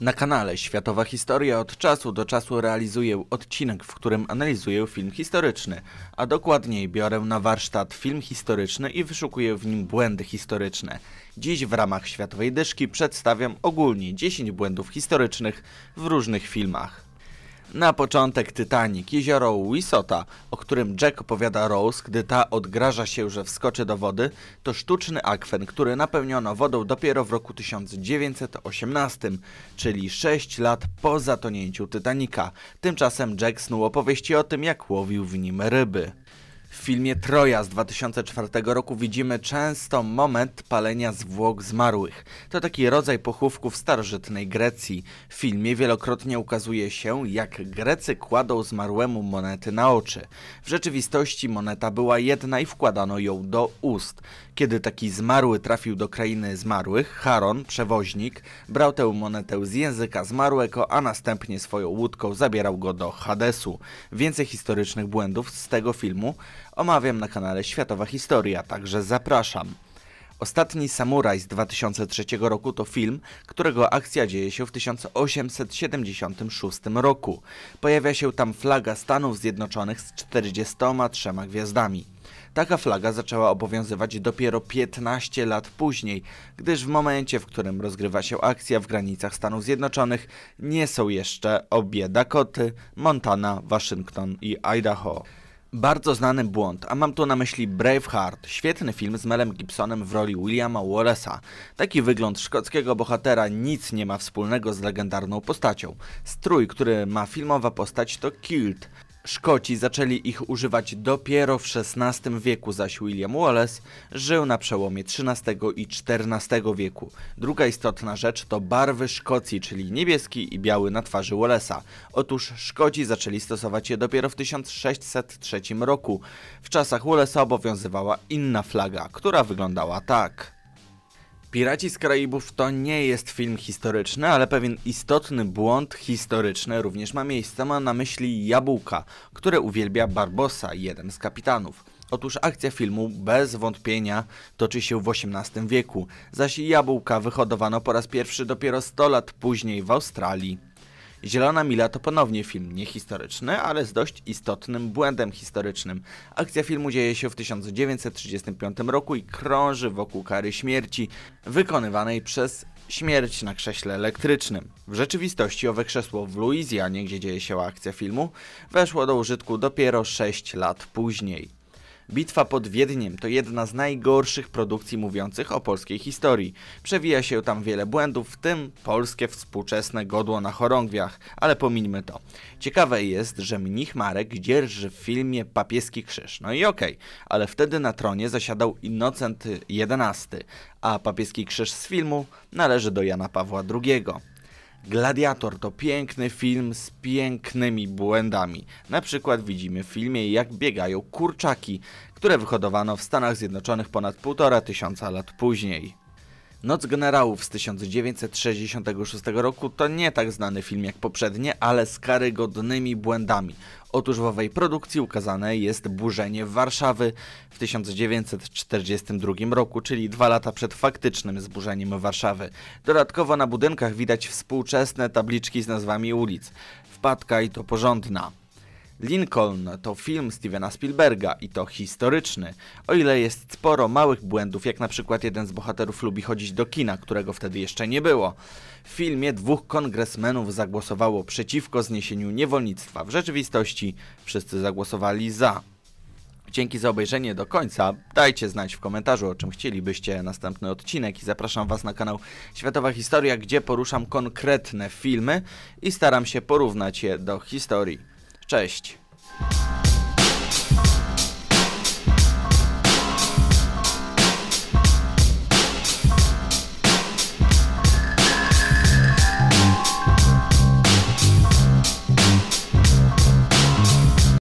Na kanale Światowa Historia od czasu do czasu realizuję odcinek, w którym analizuję film historyczny, a dokładniej biorę na warsztat film historyczny i wyszukuję w nim błędy historyczne. Dziś w ramach Światowej Dyszki przedstawiam ogólnie 10 błędów historycznych w różnych filmach. Na początek Titanic, jezioro Wisota, o którym Jack opowiada Rose, gdy ta odgraża się, że wskoczy do wody, to sztuczny akwen, który napełniono wodą dopiero w roku 1918, czyli 6 lat po zatonięciu Titanica. Tymczasem Jack snuł opowieści o tym, jak łowił w nim ryby. W filmie Troja z 2004 roku widzimy często moment palenia zwłok zmarłych. To taki rodzaj pochówków starożytnej Grecji. W filmie wielokrotnie ukazuje się, jak Grecy kładą zmarłemu monety na oczy. W rzeczywistości moneta była jedna i wkładano ją do ust. Kiedy taki zmarły trafił do krainy zmarłych, Charon, przewoźnik, brał tę monetę z języka zmarłego, a następnie swoją łódką zabierał go do Hadesu. Więcej historycznych błędów z tego filmu omawiam na kanale Światowa Historia, także zapraszam. Ostatni Samuraj z 2003 roku to film, którego akcja dzieje się w 1876 roku. Pojawia się tam flaga Stanów Zjednoczonych z 43 gwiazdami. Taka flaga zaczęła obowiązywać dopiero 15 lat później, gdyż w momencie, w którym rozgrywa się akcja w granicach Stanów Zjednoczonych, nie są jeszcze obie Dakoty, Montana, Waszyngton i Idaho. Bardzo znany błąd, a mam tu na myśli Braveheart, świetny film z Melem Gibsonem w roli Williama Wallace'a. Taki wygląd szkockiego bohatera nic nie ma wspólnego z legendarną postacią. Strój, który ma filmowa postać to kilt, Szkoci zaczęli ich używać dopiero w XVI wieku, zaś William Wallace żył na przełomie XIII i XIV wieku. Druga istotna rzecz to barwy Szkocji, czyli niebieski i biały na twarzy Wallace'a. Otóż Szkoci zaczęli stosować je dopiero w 1603 roku. W czasach Wallace'a obowiązywała inna flaga, która wyglądała tak. Piraci z Karaibów to nie jest film historyczny, ale pewien istotny błąd historyczny również ma miejsce. Mam na myśli jabłka, które uwielbia Barbosa, jeden z kapitanów. Otóż akcja filmu bez wątpienia toczy się w XVIII wieku, zaś jabłka wyhodowano po raz pierwszy dopiero 100 lat później w Australii. Zielona Mila to ponownie film niehistoryczny, ale z dość istotnym błędem historycznym. Akcja filmu dzieje się w 1935 roku i krąży wokół kary śmierci wykonywanej przez śmierć na krześle elektrycznym. W rzeczywistości owe krzesło w Luizjanie, gdzie dzieje się akcja filmu, weszło do użytku dopiero 6 lat później. Bitwa pod Wiedniem to jedna z najgorszych produkcji mówiących o polskiej historii. Przewija się tam wiele błędów, w tym polskie współczesne godło na chorągwiach, ale pominijmy to. Ciekawe jest, że mnich Marek dzierży w filmie papieski krzyż. No i okej, okay, ale wtedy na tronie zasiadał Innocent XI, a papieski krzyż z filmu należy do Jana Pawła II. Gladiator to piękny film z pięknymi błędami. Na przykład widzimy w filmie jak biegają kurczaki, które wyhodowano w Stanach Zjednoczonych ponad półtora tysiąca lat później. Noc Generałów z 1966 roku to nie tak znany film jak poprzednie, ale z karygodnymi błędami. Otóż w owej produkcji ukazane jest burzenie Warszawy w 1942 roku, czyli dwa lata przed faktycznym zburzeniem Warszawy. Dodatkowo na budynkach widać współczesne tabliczki z nazwami ulic. Wpadka i to porządna. Lincoln to film Stevena Spielberga i to historyczny, o ile jest sporo małych błędów, jak na przykład jeden z bohaterów lubi chodzić do kina, którego wtedy jeszcze nie było. W filmie dwóch kongresmenów zagłosowało przeciwko zniesieniu niewolnictwa. W rzeczywistości wszyscy zagłosowali za. Dzięki za obejrzenie do końca. Dajcie znać w komentarzu, o czym chcielibyście następny odcinek i zapraszam Was na kanał Światowa Historia, gdzie poruszam konkretne filmy i staram się porównać je do historii. Cześć!